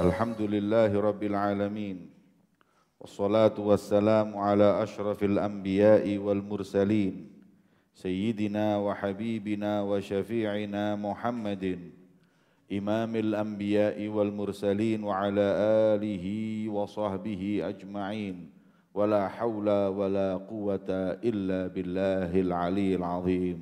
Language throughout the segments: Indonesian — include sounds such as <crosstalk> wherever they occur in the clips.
الحمد لله رب العالمين والصلاة والسلام على أشرف الأنبياء والمرسلين سيدنا وحبيبنا وشفيعنا محمد إمام الأنبياء والمرسلين وعلى آله وصحبه أجمعين ولا حول ولا قوة إلا بالله العلي العظيم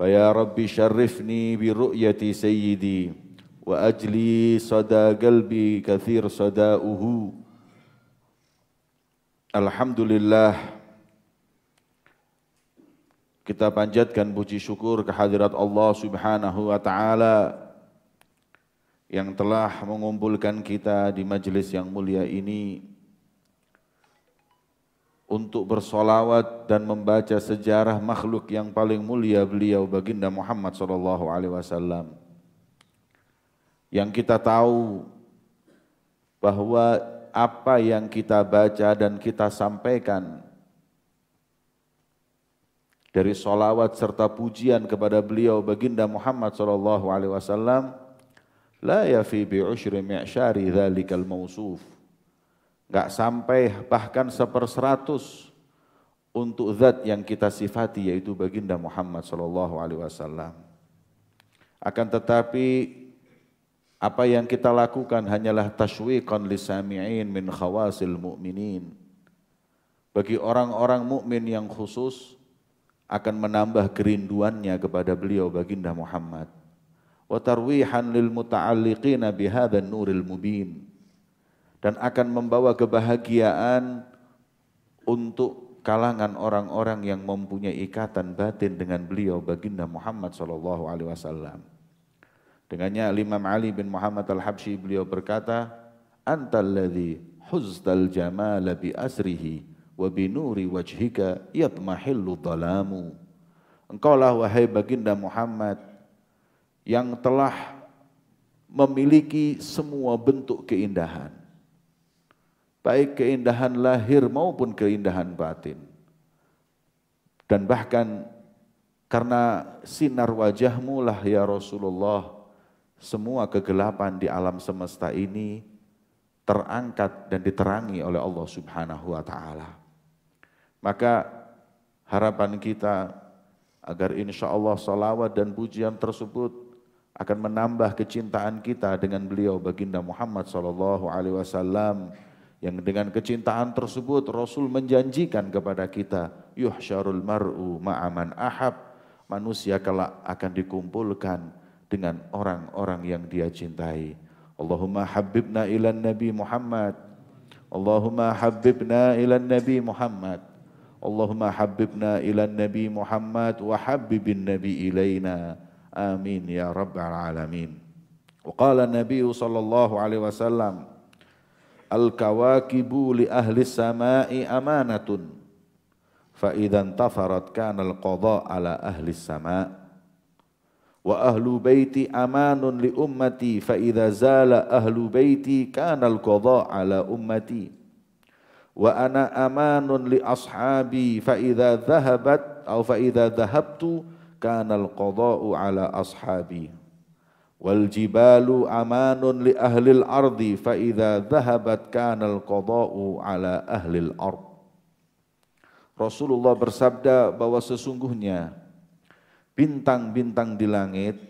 فيا رب شرفني برؤية سيدي wa ajli sada galbi kathir sada'uhu Alhamdulillah kita panjatkan puji syukur kehadirat Allah Subhanahu wa taala yang telah mengumpulkan kita di majelis yang mulia ini untuk bersolawat dan membaca sejarah makhluk yang paling mulia beliau baginda Muhammad sallallahu alaihi wasallam yang kita tahu bahwa apa yang kita baca dan kita sampaikan dari solawat serta pujian kepada beliau baginda Muhammad saw Alaihi Wasallam la yafi bi ushri mi'syari dzalikal mausuf nggak sampai bahkan seperseratus untuk zat yang kita sifati yaitu baginda Muhammad saw Alaihi Wasallam. Akan tetapi apa yang kita lakukan hanyalah tashwiqan lisami'in min khawasil mu'minin. Bagi orang-orang mukmin yang khusus akan menambah kerinduannya kepada beliau baginda Muhammad. Wa tarwihan lil muta'alliqina bihadzal nuril mubin. Dan akan membawa kebahagiaan untuk kalangan orang-orang yang mempunyai ikatan batin dengan beliau baginda Muhammad sallallahu alaihi wasallam. Dengannya Imam Ali bin Muhammad Al-Habsyi beliau berkata, "Antalladzi huztal jamala bi asrihi wa bi nuri wajhika yatmahillu dhalamu." Engkaulah wahai baginda Muhammad yang telah memiliki semua bentuk keindahan. Baik keindahan lahir maupun keindahan batin. Dan bahkan karena sinar wajahmu lah ya Rasulullah semua kegelapan di alam semesta ini terangkat dan diterangi oleh Allah Subhanahu wa taala. Maka harapan kita agar insya Allah salawat dan pujian tersebut akan menambah kecintaan kita dengan beliau baginda Muhammad sallallahu alaihi wasallam yang dengan kecintaan tersebut Rasul menjanjikan kepada kita yuhsyarul mar'u ma'aman ahab manusia kelak akan dikumpulkan dengan orang-orang yang dia cintai. Allahumma habibna ilan Nabi Muhammad. Allahumma habibna ilan Nabi Muhammad. Allahumma habibna ilan Nabi Muhammad wa habibin Nabi ilayna. Amin ya rabbal alamin. Wa qala Nabi sallallahu alaihi wasallam Al-kawakibu li ahli samai amanatun fa idan tafarat kana al-qada ala ahli sama' Wa ahlu baiti amanun li ummati fa idza zala ahlu baiti kana al-qadha ala ummati. Wa ana amanun li ashabi fa idza dhahabat aw fa idza dhahabtu kana al-qadha'u ala ashabi. Wal jibalu amanun li ahli al-ardi fa idza dhahabat kana al-qadha'u ala ahli al-ard. Rasulullah bersabda bahwa sesungguhnya bintang-bintang di langit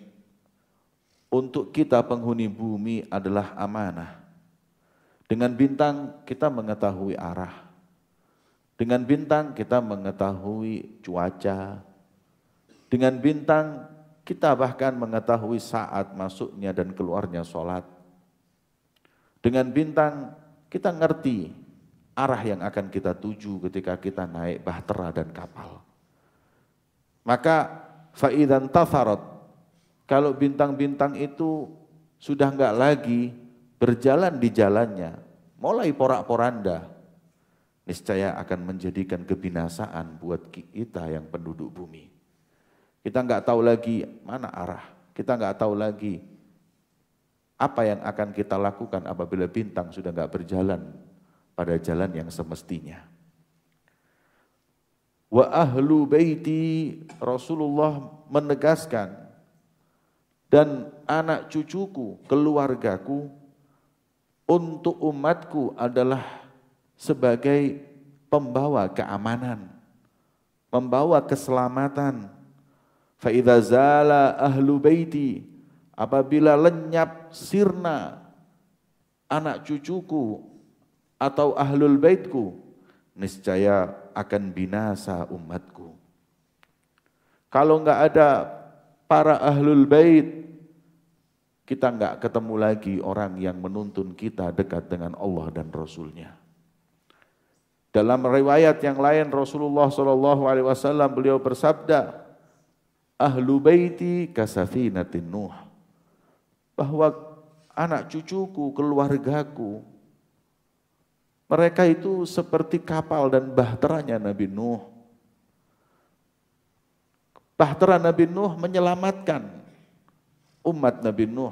untuk kita penghuni bumi adalah amanah. Dengan bintang kita mengetahui arah. Dengan bintang kita mengetahui cuaca. Dengan bintang kita bahkan mengetahui saat masuknya dan keluarnya sholat. Dengan bintang kita ngerti arah yang akan kita tuju ketika kita naik bahtera dan kapal. Maka Fa'idhan tafarot. Kalau bintang-bintang itu sudah enggak lagi berjalan di jalannya, mulai porak-poranda, niscaya akan menjadikan kebinasaan buat kita yang penduduk bumi. Kita enggak tahu lagi mana arah, kita enggak tahu lagi apa yang akan kita lakukan apabila bintang sudah enggak berjalan pada jalan yang semestinya wa ahlu baiti Rasulullah menegaskan dan anak cucuku, keluargaku untuk umatku adalah sebagai pembawa keamanan, pembawa keselamatan. Fa zala ahlu baiti apabila lenyap sirna anak cucuku atau ahlul baitku niscaya akan binasa umatku. Kalau nggak ada para ahlul bait, kita nggak ketemu lagi orang yang menuntun kita dekat dengan Allah dan Rasulnya. Dalam riwayat yang lain Rasulullah Shallallahu Alaihi Wasallam beliau bersabda, ahlu baiti kasafinatin Nuh, bahwa anak cucuku, keluargaku mereka itu seperti kapal dan bahteranya Nabi Nuh. Bahtera Nabi Nuh menyelamatkan umat Nabi Nuh.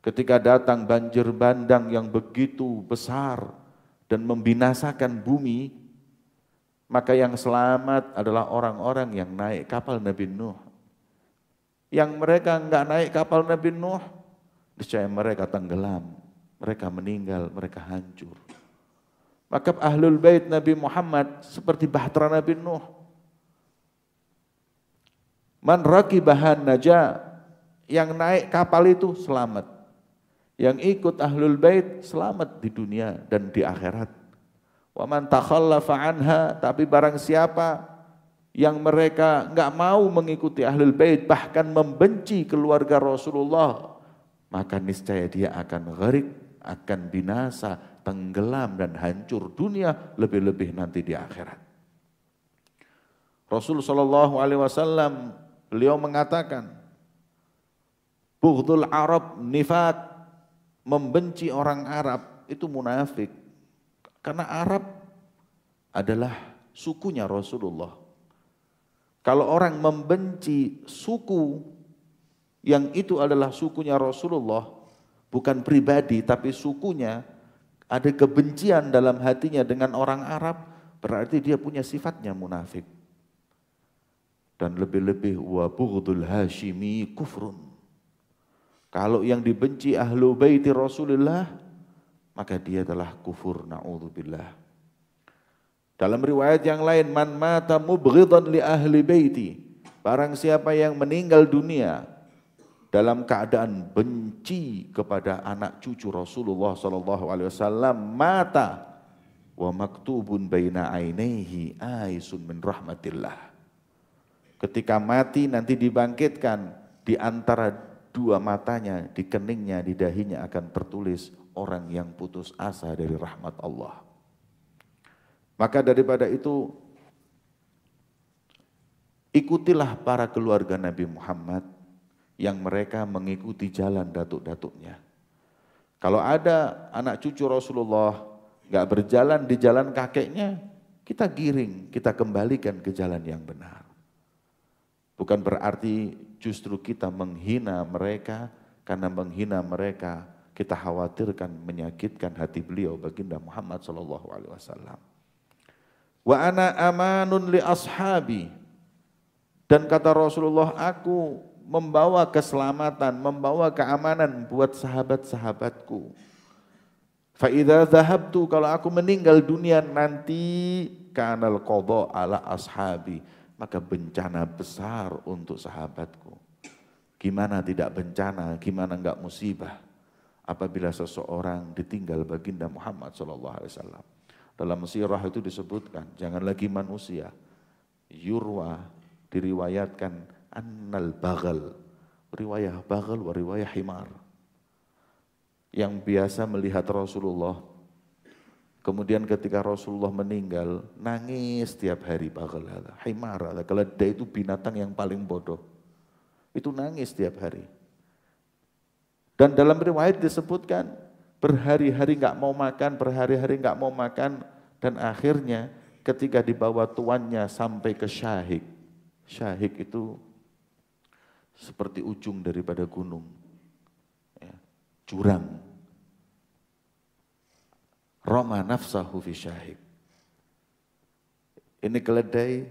Ketika datang banjir bandang yang begitu besar dan membinasakan bumi, maka yang selamat adalah orang-orang yang naik kapal Nabi Nuh. Yang mereka enggak naik kapal Nabi Nuh, niscaya mereka tenggelam, mereka meninggal, mereka hancur. Maka ahlul bait Nabi Muhammad seperti bahtera Nabi Nuh. Man raki bahan naja yang naik kapal itu selamat. Yang ikut ahlul bait selamat di dunia dan di akhirat. Wa man takhallafa anha tapi barang siapa yang mereka nggak mau mengikuti ahlul bait bahkan membenci keluarga Rasulullah maka niscaya dia akan gharik akan binasa tenggelam dan hancur dunia lebih-lebih nanti di akhirat. Rasul Shallallahu Alaihi Wasallam beliau mengatakan, Bughdul Arab nifat membenci orang Arab itu munafik. Karena Arab adalah sukunya Rasulullah. Kalau orang membenci suku yang itu adalah sukunya Rasulullah, bukan pribadi tapi sukunya, ada kebencian dalam hatinya dengan orang Arab, berarti dia punya sifatnya munafik. Dan lebih-lebih wa bughdul hashimi kufrun. Kalau yang dibenci ahlu baiti Rasulullah, maka dia telah kufur na'udzubillah. Dalam riwayat yang lain, man mata mubghidan li ahli baiti. Barang siapa yang meninggal dunia dalam keadaan benci kepada anak cucu Rasulullah Shallallahu alaihi wasallam mata wa maktubun baina ainehi aisun min rahmatillah. Ketika mati nanti dibangkitkan di antara dua matanya, di keningnya, di dahinya akan tertulis orang yang putus asa dari rahmat Allah. Maka daripada itu ikutilah para keluarga Nabi Muhammad yang mereka mengikuti jalan datuk-datuknya. Kalau ada anak cucu Rasulullah nggak berjalan di jalan kakeknya, kita giring, kita kembalikan ke jalan yang benar. Bukan berarti justru kita menghina mereka, karena menghina mereka kita khawatirkan menyakitkan hati beliau baginda Muhammad saw. Alaihi Wasallam. Wa ana amanun li ashabi dan kata Rasulullah aku membawa keselamatan, membawa keamanan buat sahabat-sahabatku. Fa'idha zahabtu kalau aku meninggal dunia nanti kanal kobo ala ashabi. Maka bencana besar untuk sahabatku. Gimana tidak bencana, gimana enggak musibah apabila seseorang ditinggal baginda Muhammad saw alaihi wasallam. Dalam sirah itu disebutkan, jangan lagi manusia. Yurwa diriwayatkan annal bagal. Riwayah bagal wa riwayah himar. Yang biasa melihat Rasulullah. Kemudian ketika Rasulullah meninggal, nangis setiap hari bagal Himar Keledai itu binatang yang paling bodoh. Itu nangis setiap hari. Dan dalam riwayat disebutkan, berhari-hari nggak mau makan, berhari-hari nggak mau makan, dan akhirnya ketika dibawa tuannya sampai ke syahik. Syahik itu seperti ujung daripada gunung, ya, curang. Roma nafsahu fi syahid. Ini keledai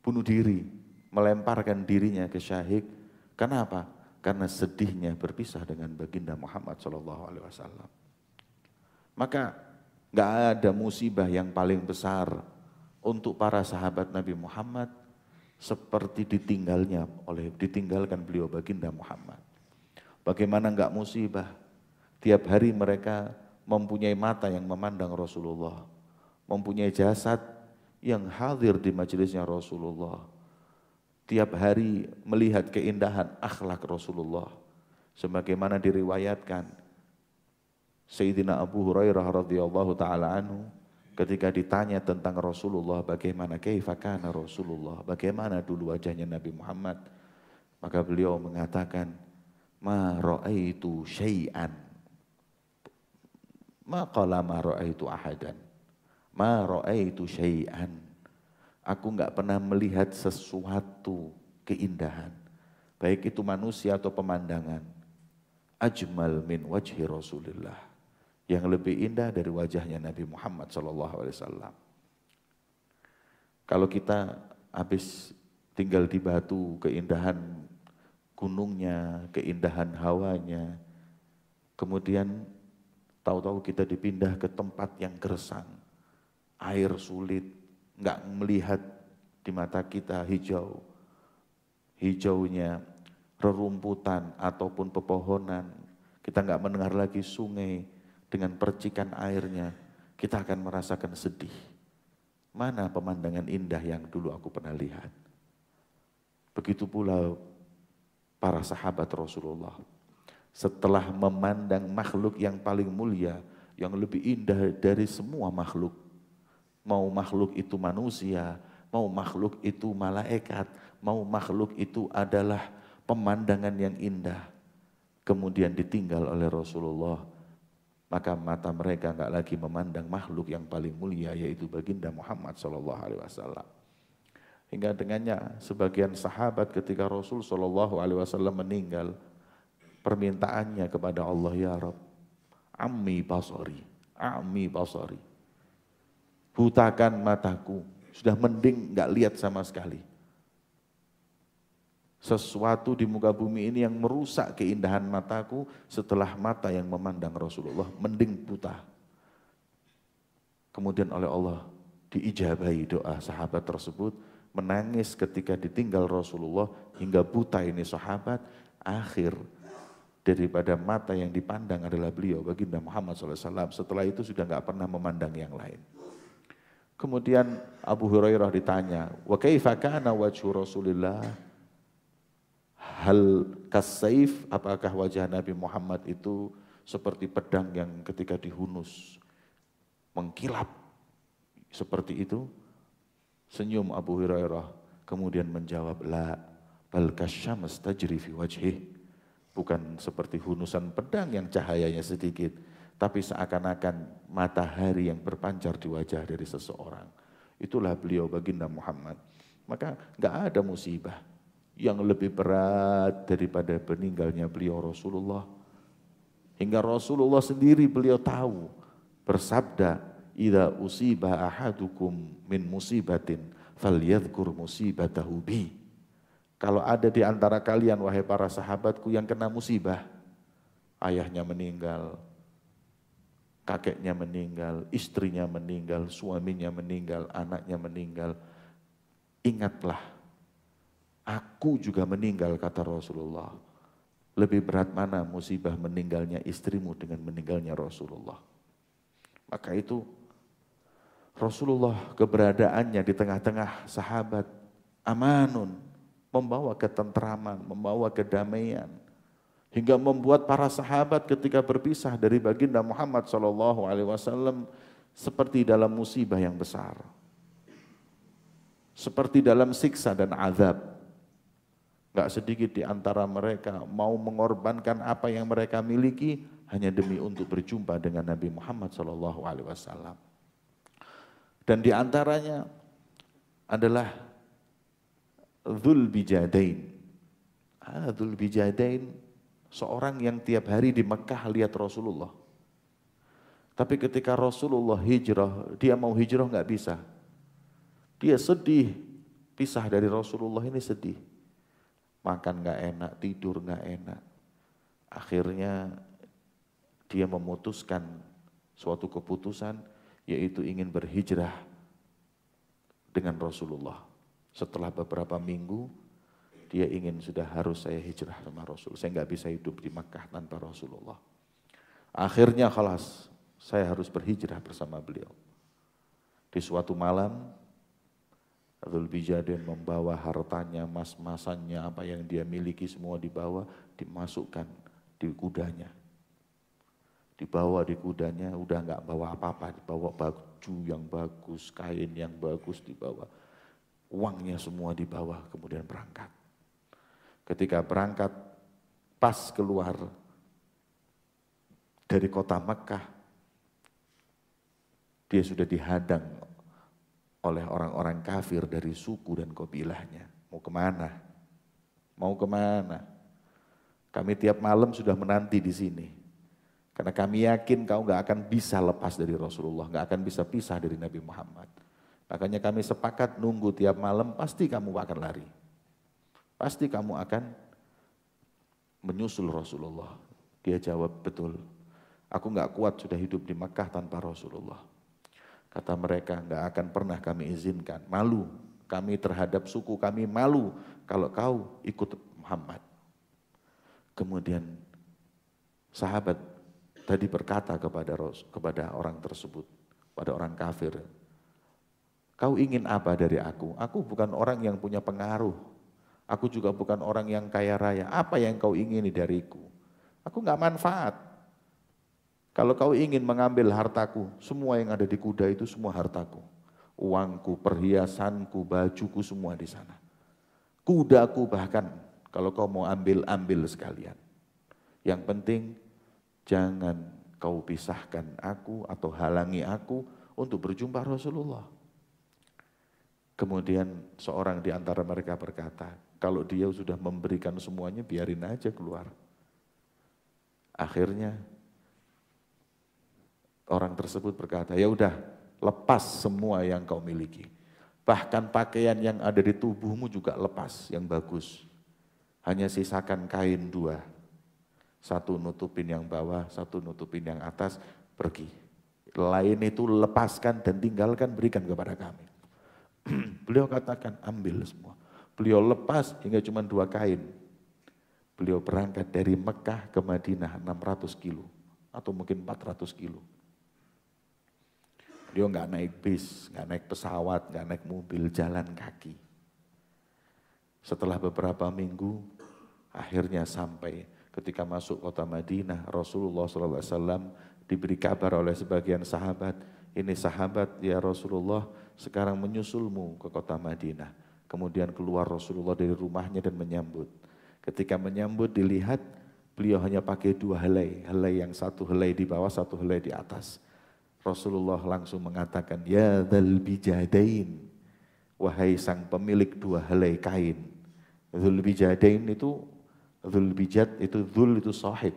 bunuh diri, melemparkan dirinya ke syahid. Kenapa? Karena sedihnya berpisah dengan baginda Muhammad Shallallahu Alaihi Wasallam. Maka nggak ada musibah yang paling besar untuk para sahabat Nabi Muhammad seperti ditinggalnya oleh ditinggalkan beliau baginda Muhammad. Bagaimana enggak musibah? Tiap hari mereka mempunyai mata yang memandang Rasulullah, mempunyai jasad yang hadir di majelisnya Rasulullah. Tiap hari melihat keindahan akhlak Rasulullah. Sebagaimana diriwayatkan Sayyidina Abu Hurairah radhiyallahu taala anhu ketika ditanya tentang Rasulullah bagaimana keifakana Rasulullah, bagaimana dulu wajahnya Nabi Muhammad, maka beliau mengatakan, "Ma ra'aitu syai'an." Ma qala ma ra'aitu ahadan. Ma ra'aitu syai'an. Aku nggak pernah melihat sesuatu keindahan, baik itu manusia atau pemandangan. Ajmal min wajhi Rasulullah yang lebih indah dari wajahnya Nabi Muhammad SAW. Kalau kita habis tinggal di batu, keindahan gunungnya, keindahan hawanya, kemudian tahu-tahu kita dipindah ke tempat yang gersang, air sulit, nggak melihat di mata kita hijau, hijaunya rerumputan ataupun pepohonan, kita nggak mendengar lagi sungai, dengan percikan airnya, kita akan merasakan sedih. Mana pemandangan indah yang dulu aku pernah lihat. Begitu pula para sahabat Rasulullah. Setelah memandang makhluk yang paling mulia, yang lebih indah dari semua makhluk. Mau makhluk itu manusia, mau makhluk itu malaikat, mau makhluk itu adalah pemandangan yang indah. Kemudian ditinggal oleh Rasulullah maka mata mereka nggak lagi memandang makhluk yang paling mulia yaitu baginda Muhammad Shallallahu Alaihi Wasallam. Hingga dengannya sebagian sahabat ketika Rasul Shallallahu Alaihi Wasallam meninggal permintaannya kepada Allah ya Rob, Ami basori, Ami basori, butakan mataku, sudah mending nggak lihat sama sekali sesuatu di muka bumi ini yang merusak keindahan mataku setelah mata yang memandang Rasulullah mending buta. Kemudian oleh Allah diijabahi doa sahabat tersebut menangis ketika ditinggal Rasulullah hingga buta ini sahabat akhir daripada mata yang dipandang adalah beliau baginda Muhammad SAW setelah itu sudah nggak pernah memandang yang lain. Kemudian Abu Hurairah ditanya, "Wa kaifa kana wajhu Rasulillah?" hal kasaif apakah wajah Nabi Muhammad itu seperti pedang yang ketika dihunus mengkilap seperti itu senyum Abu Hurairah kemudian menjawab la bal kasyams tajri fi wajhih bukan seperti hunusan pedang yang cahayanya sedikit tapi seakan-akan matahari yang berpancar di wajah dari seseorang itulah beliau baginda Muhammad maka nggak ada musibah yang lebih berat daripada meninggalnya beliau Rasulullah. Hingga Rasulullah sendiri beliau tahu bersabda, "Idza usiba ahadukum min musibatin falyadhkur musibatahu bi." Kalau ada di antara kalian wahai para sahabatku yang kena musibah, ayahnya meninggal, kakeknya meninggal, istrinya meninggal, suaminya meninggal, anaknya meninggal, ingatlah Aku juga meninggal kata Rasulullah. Lebih berat mana musibah meninggalnya istrimu dengan meninggalnya Rasulullah. Maka itu Rasulullah keberadaannya di tengah-tengah sahabat amanun membawa ketentraman, membawa kedamaian hingga membuat para sahabat ketika berpisah dari baginda Muhammad Shallallahu alaihi wasallam seperti dalam musibah yang besar. Seperti dalam siksa dan azab. Gak sedikit di antara mereka mau mengorbankan apa yang mereka miliki hanya demi untuk berjumpa dengan Nabi Muhammad Shallallahu Alaihi Wasallam. Dan di antaranya adalah Dhul Bijadain. Ah, Dhul Bijadain seorang yang tiap hari di Mekah lihat Rasulullah. Tapi ketika Rasulullah hijrah, dia mau hijrah nggak bisa. Dia sedih, pisah dari Rasulullah ini sedih makan nggak enak, tidur nggak enak. Akhirnya dia memutuskan suatu keputusan yaitu ingin berhijrah dengan Rasulullah. Setelah beberapa minggu dia ingin sudah harus saya hijrah sama Rasul. Saya nggak bisa hidup di Makkah tanpa Rasulullah. Akhirnya kelas saya harus berhijrah bersama beliau. Di suatu malam Zulbijadin membawa hartanya, mas-masannya, apa yang dia miliki semua dibawa, dimasukkan di kudanya. Dibawa di kudanya, udah nggak bawa apa-apa, dibawa baju yang bagus, kain yang bagus dibawa. Uangnya semua dibawa, kemudian berangkat. Ketika berangkat, pas keluar dari kota Mekah, dia sudah dihadang oleh orang-orang kafir dari suku dan kabilahnya. Mau kemana? Mau kemana? Kami tiap malam sudah menanti di sini. Karena kami yakin kau gak akan bisa lepas dari Rasulullah, gak akan bisa pisah dari Nabi Muhammad. Makanya kami sepakat nunggu tiap malam, pasti kamu akan lari. Pasti kamu akan menyusul Rasulullah. Dia jawab, betul. Aku gak kuat sudah hidup di Mekah tanpa Rasulullah. Kata mereka, nggak akan pernah kami izinkan. Malu kami terhadap suku kami malu kalau kau ikut Muhammad. Kemudian sahabat tadi berkata kepada kepada orang tersebut, pada orang kafir, kau ingin apa dari aku? Aku bukan orang yang punya pengaruh. Aku juga bukan orang yang kaya raya. Apa yang kau ingini dariku? Aku nggak manfaat. Kalau kau ingin mengambil hartaku, semua yang ada di kuda itu semua hartaku. Uangku, perhiasanku, bajuku semua di sana. Kudaku bahkan, kalau kau mau ambil, ambil sekalian. Yang penting jangan kau pisahkan aku atau halangi aku untuk berjumpa Rasulullah. Kemudian seorang di antara mereka berkata, kalau dia sudah memberikan semuanya biarin aja keluar. Akhirnya Orang tersebut berkata, ya udah lepas semua yang kau miliki. Bahkan pakaian yang ada di tubuhmu juga lepas yang bagus. Hanya sisakan kain dua. Satu nutupin yang bawah, satu nutupin yang atas, pergi. Lain itu lepaskan dan tinggalkan berikan kepada kami. <clears throat> Beliau katakan ambil semua. Beliau lepas hingga cuma dua kain. Beliau berangkat dari Mekah ke Madinah 600 kilo atau mungkin 400 kilo dia nggak naik bis, nggak naik pesawat, nggak naik mobil, jalan kaki. Setelah beberapa minggu, akhirnya sampai ketika masuk kota Madinah, Rasulullah SAW diberi kabar oleh sebagian sahabat, ini sahabat ya Rasulullah sekarang menyusulmu ke kota Madinah. Kemudian keluar Rasulullah dari rumahnya dan menyambut. Ketika menyambut dilihat beliau hanya pakai dua helai, helai yang satu helai di bawah, satu helai di atas. Rasulullah langsung mengatakan, Ya dal bijadain, wahai sang pemilik dua helai kain. Dhul bijadain itu, dhul bijad itu dhul itu sahib.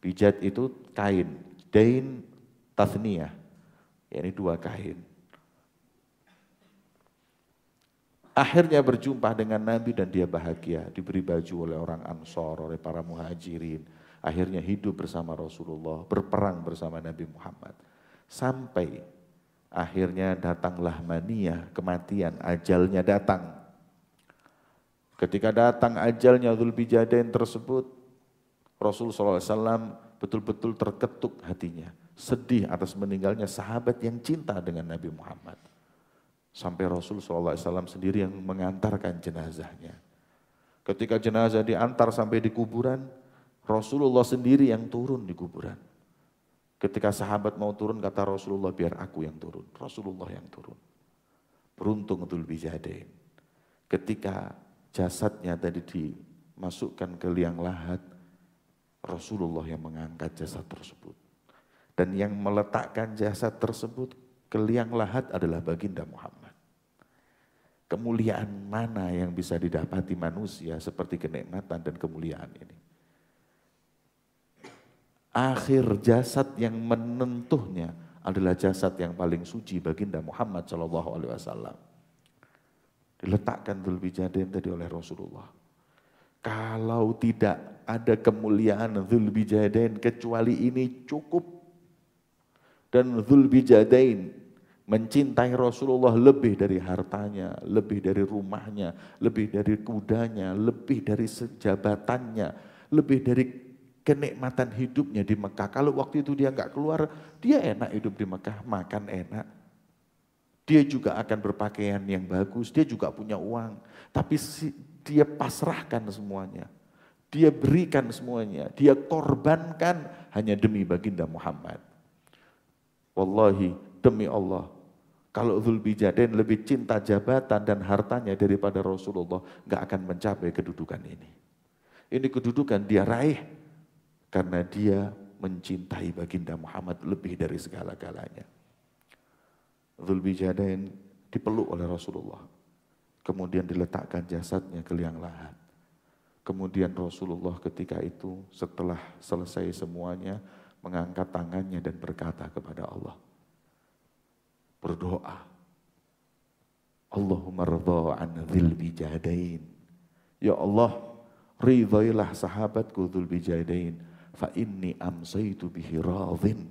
Bijad itu kain, dain Ya Ini dua kain. Akhirnya berjumpa dengan Nabi dan dia bahagia, diberi baju oleh orang Ansor, oleh para muhajirin. Akhirnya hidup bersama Rasulullah, berperang bersama Nabi Muhammad. Sampai akhirnya datanglah mania, kematian, ajalnya datang. Ketika datang ajalnya Zulbijadain tersebut, Rasul SAW betul-betul terketuk hatinya. Sedih atas meninggalnya sahabat yang cinta dengan Nabi Muhammad. Sampai Rasul SAW sendiri yang mengantarkan jenazahnya. Ketika jenazah diantar sampai di kuburan, Rasulullah sendiri yang turun di kuburan. Ketika sahabat mau turun kata Rasulullah biar aku yang turun. Rasulullah yang turun. Beruntung itu lebih Bijadain. Ketika jasadnya tadi dimasukkan ke liang lahat. Rasulullah yang mengangkat jasad tersebut. Dan yang meletakkan jasad tersebut ke liang lahat adalah baginda Muhammad. Kemuliaan mana yang bisa didapati manusia seperti kenikmatan dan kemuliaan ini? akhir jasad yang menentuhnya adalah jasad yang paling suci baginda Muhammad Shallallahu Alaihi Wasallam. Diletakkan zulbijadain tadi oleh Rasulullah. Kalau tidak ada kemuliaan zulbijadain kecuali ini cukup. Dan zulbijadain mencintai Rasulullah lebih dari hartanya, lebih dari rumahnya, lebih dari kudanya, lebih dari sejabatannya, lebih dari kenikmatan hidupnya di Mekah. Kalau waktu itu dia nggak keluar, dia enak hidup di Mekah, makan enak. Dia juga akan berpakaian yang bagus, dia juga punya uang. Tapi dia pasrahkan semuanya. Dia berikan semuanya, dia korbankan hanya demi baginda Muhammad. Wallahi, demi Allah, kalau Bijaden lebih cinta jabatan dan hartanya daripada Rasulullah, nggak akan mencapai kedudukan ini. Ini kedudukan dia raih karena dia mencintai baginda Muhammad lebih dari segala-galanya. Zulbijadain dipeluk oleh Rasulullah. Kemudian diletakkan jasadnya ke liang lahat. Kemudian Rasulullah ketika itu setelah selesai semuanya mengangkat tangannya dan berkata kepada Allah. Berdoa. Allahumma rida an bijadain. Ya Allah, ridailah sahabatku Zulbijadain fa inni amsaitu bihi radhin.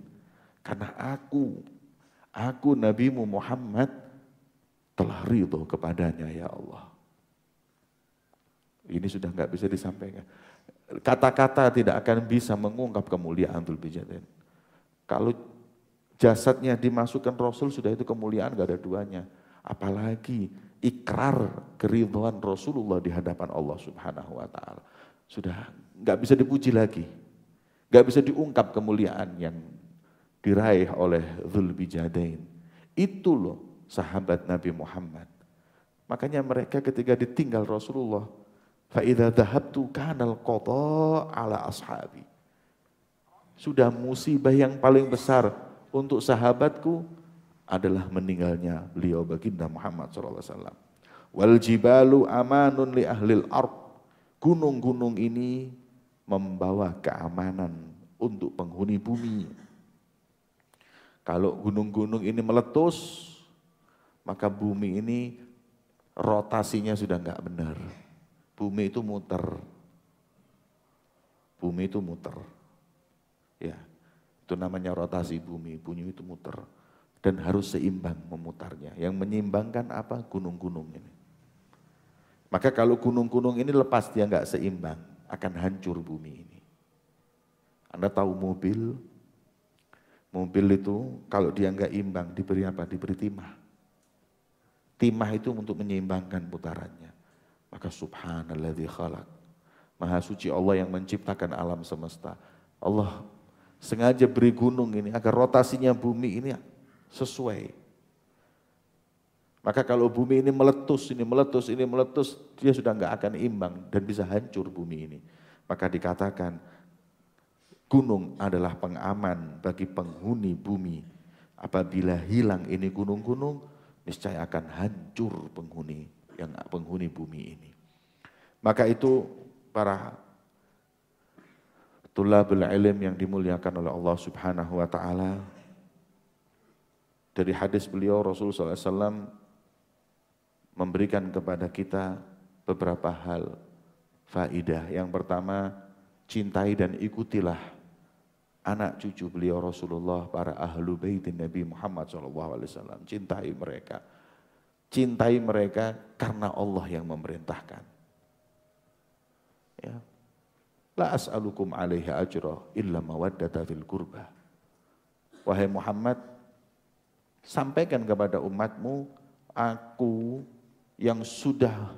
Karena aku, aku nabimu Muhammad telah ridho kepadanya ya Allah. Ini sudah nggak bisa disampaikan. Kata-kata tidak akan bisa mengungkap kemuliaan tul Bijatin. Kalau jasadnya dimasukkan Rasul sudah itu kemuliaan gak ada duanya. Apalagi ikrar kerinduan Rasulullah di hadapan Allah Subhanahu wa taala. Sudah nggak bisa dipuji lagi. Gak bisa diungkap kemuliaan yang diraih oleh Zulbijadain. Itu loh sahabat Nabi Muhammad. Makanya mereka ketika ditinggal Rasulullah, فَإِذَا ذَهَبْتُ كَانَ الْقَضَاءَ ala أَصْحَابِ Sudah musibah yang paling besar untuk sahabatku adalah meninggalnya beliau baginda Muhammad SAW. Wal jibalu amanun li ahlil ard. Gunung-gunung ini membawa keamanan untuk penghuni bumi. Kalau gunung-gunung ini meletus, maka bumi ini rotasinya sudah nggak benar. Bumi itu muter. Bumi itu muter. Ya, itu namanya rotasi bumi. Bumi itu muter dan harus seimbang memutarnya. Yang menyeimbangkan apa? Gunung-gunung ini. Maka kalau gunung-gunung ini lepas dia nggak seimbang, akan hancur bumi ini. Anda tahu mobil, mobil itu kalau dia nggak imbang diberi apa? Diberi timah. Timah itu untuk menyeimbangkan putarannya. Maka subhanalladzi khalaq. Maha suci Allah yang menciptakan alam semesta. Allah sengaja beri gunung ini agar rotasinya bumi ini sesuai maka kalau bumi ini meletus, ini meletus, ini meletus, dia sudah nggak akan imbang dan bisa hancur bumi ini. Maka dikatakan gunung adalah pengaman bagi penghuni bumi. Apabila hilang ini gunung-gunung, niscaya akan hancur penghuni yang penghuni bumi ini. Maka itu para tulabul ilm yang dimuliakan oleh Allah Subhanahu wa taala dari hadis beliau Rasulullah sallallahu memberikan kepada kita beberapa hal faidah. Yang pertama, cintai dan ikutilah anak cucu beliau Rasulullah para ahlu baitin Nabi Muhammad SAW. Cintai mereka. Cintai mereka karena Allah yang memerintahkan. Ya. La as'alukum alaihi ajra illa mawaddata fil kurba. Wahai Muhammad, sampaikan kepada umatmu, aku yang sudah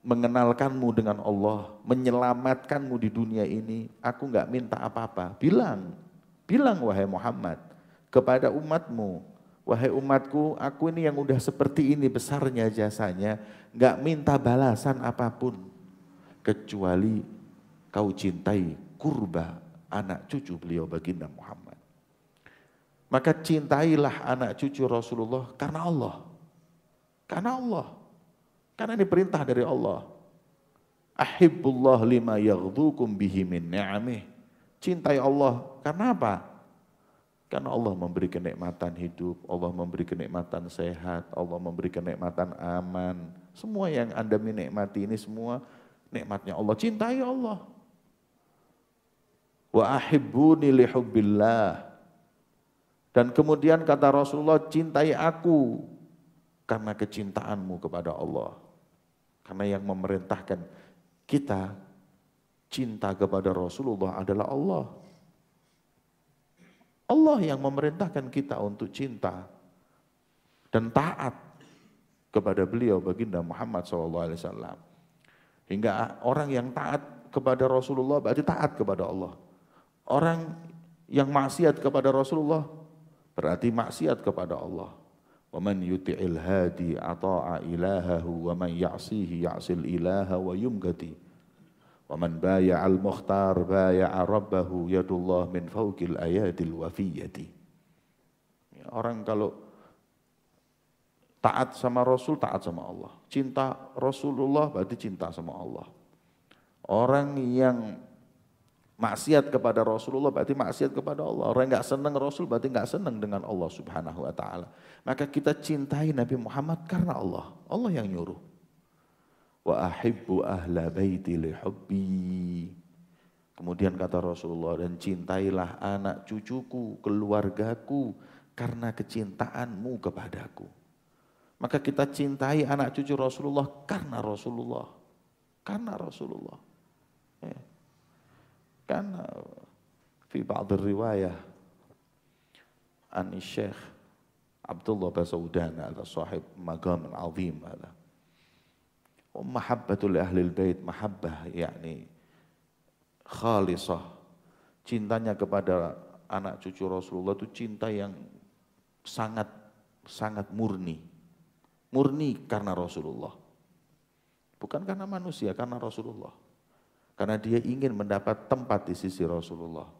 mengenalkanmu dengan Allah, menyelamatkanmu di dunia ini, aku nggak minta apa-apa. Bilang, bilang wahai Muhammad kepada umatmu, wahai umatku, aku ini yang udah seperti ini besarnya jasanya, nggak minta balasan apapun kecuali kau cintai kurba anak cucu beliau baginda Muhammad. Maka cintailah anak cucu Rasulullah karena Allah. Karena Allah. Karena ini perintah dari Allah. Ahibbullah lima yaghdukum bihi min ni'amih. Cintai Allah. Karena apa? Karena Allah memberi kenikmatan hidup, Allah memberi kenikmatan sehat, Allah memberi kenikmatan aman. Semua yang Anda menikmati ini semua nikmatnya Allah. Cintai Allah. Wa ahibbuni lihubbillah. Dan kemudian kata Rasulullah, cintai aku karena kecintaanmu kepada Allah. Karena yang memerintahkan kita cinta kepada Rasulullah adalah Allah. Allah yang memerintahkan kita untuk cinta dan taat kepada beliau baginda Muhammad SAW. Hingga orang yang taat kepada Rasulullah berarti taat kepada Allah. Orang yang maksiat kepada Rasulullah berarti maksiat kepada Allah. ومن يطع الهادي أطاع إلهه ومن يعصيه يعصي الإله ويمقتي ومن بايع المختار بايع ربه يد الله من فوق الآيات الوفية orang kalau taat sama Rasul taat sama Allah cinta Rasulullah berarti cinta sama Allah orang yang maksiat kepada Rasulullah berarti maksiat kepada Allah. Orang yang gak senang Rasul berarti gak senang dengan Allah subhanahu wa ta'ala. Maka kita cintai Nabi Muhammad karena Allah. Allah yang nyuruh. Wa ahibbu ahla baiti li Kemudian kata Rasulullah, dan cintailah anak cucuku, keluargaku, karena kecintaanmu kepadaku. Maka kita cintai anak cucu Rasulullah karena Rasulullah. Karena Rasulullah. Ya kan di eh, ba'dir riwayah an syekh Abdullah bin Saudan ada sahib magam azim ada wa oh, mahabbatul ahli bait mahabbah yakni khalisah cintanya kepada anak cucu Rasulullah itu cinta yang sangat sangat murni murni karena Rasulullah bukan karena manusia karena Rasulullah karena dia ingin mendapat tempat di sisi Rasulullah.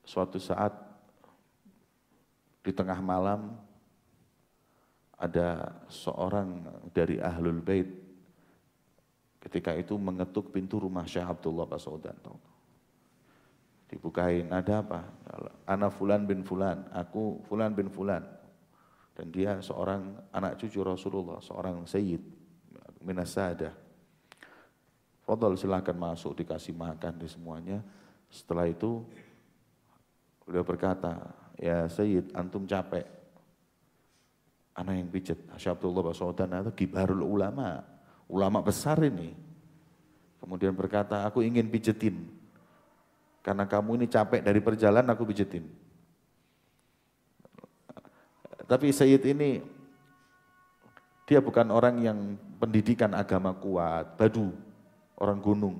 Suatu saat di tengah malam ada seorang dari Ahlul Bait ketika itu mengetuk pintu rumah Syekh Abdullah Basaudan. Dibukain, ada apa? Ana fulan bin fulan, aku fulan bin fulan. Dan dia seorang anak cucu Rasulullah, seorang sayyid, minasadah Fadol silahkan masuk, dikasih makan di semuanya. Setelah itu beliau berkata, ya Sayyid antum capek. Anak yang pijat, Syabdullah Basaudan itu gibarul ulama, ulama besar ini. Kemudian berkata, aku ingin pijetin. Karena kamu ini capek dari perjalanan aku pijetin. Tapi Sayyid ini dia bukan orang yang pendidikan agama kuat, badu orang gunung.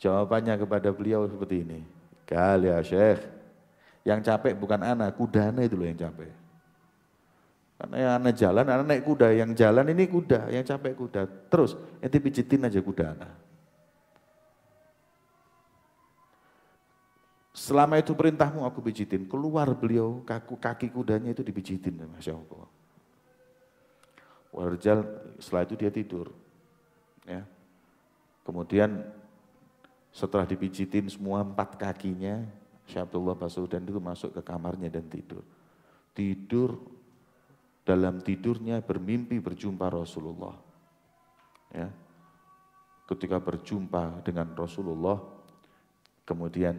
Jawabannya kepada beliau seperti ini. Kali ya Syekh, yang capek bukan anak, kudanya itu loh yang capek. Karena yang anak jalan, anak naik kuda, yang jalan ini kuda, yang capek kuda. Terus, ente pijitin aja kuda anak. Selama itu perintahmu aku pijitin. Keluar beliau, kaku, kaki kudanya itu dipijitin. Masya Allah. Warjal, setelah itu dia tidur. Ya. Kemudian setelah dipijitin semua empat kakinya, Syekh Abdullah Basudan itu masuk ke kamarnya dan tidur. Tidur dalam tidurnya bermimpi berjumpa Rasulullah. Ya. Ketika berjumpa dengan Rasulullah, kemudian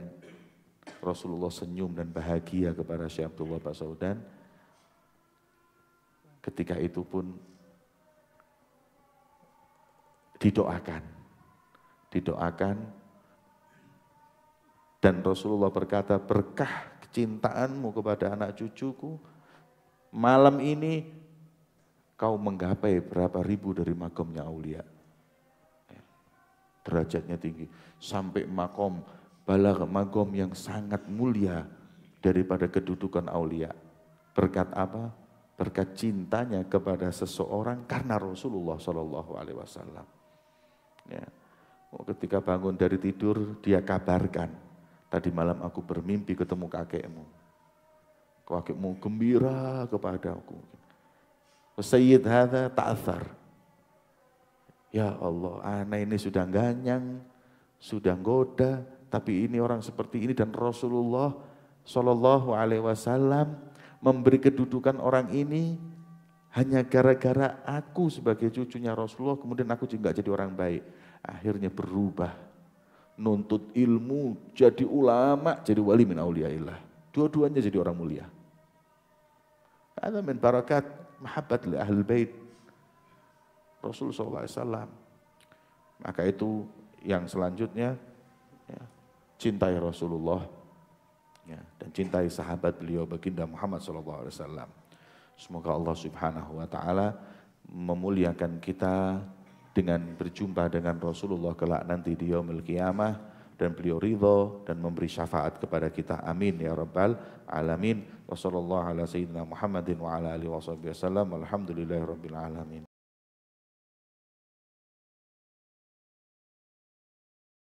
Rasulullah senyum dan bahagia kepada Syekh Abdullah Basudan. Ketika itu pun didoakan didoakan. Dan Rasulullah berkata, berkah kecintaanmu kepada anak cucuku, malam ini kau menggapai berapa ribu dari makomnya Aulia. Ya, derajatnya tinggi, sampai makom, balak makom yang sangat mulia daripada kedudukan Aulia. Berkat apa? Berkat cintanya kepada seseorang karena Rasulullah Shallallahu Alaihi Wasallam. Ya. Oh, ketika bangun dari tidur, dia kabarkan, tadi malam aku bermimpi ketemu kakekmu. Kakekmu gembira kepada aku. Sayyid hadha ta'athar. Ya Allah, anak ini sudah ganyang, sudah goda, tapi ini orang seperti ini dan Rasulullah Shallallahu Alaihi Wasallam memberi kedudukan orang ini hanya gara-gara aku sebagai cucunya Rasulullah kemudian aku juga jadi orang baik akhirnya berubah nuntut ilmu jadi ulama jadi wali min auliaillah dua-duanya jadi orang mulia ada min barakat mahabbat li ahlul bait Rasul SAW maka itu yang selanjutnya ya, cintai Rasulullah ya, dan cintai sahabat beliau baginda Muhammad SAW semoga Allah Subhanahu Wa Taala memuliakan kita dengan berjumpa dengan Rasulullah kelak nanti di yaumil qiyamah dan beliau ridho dan memberi syafaat kepada kita. Amin ya rabbal alamin. Wassallallahu ala sayyidina Muhammadin wa ala alihi alhamdulillahi rabbil alamin.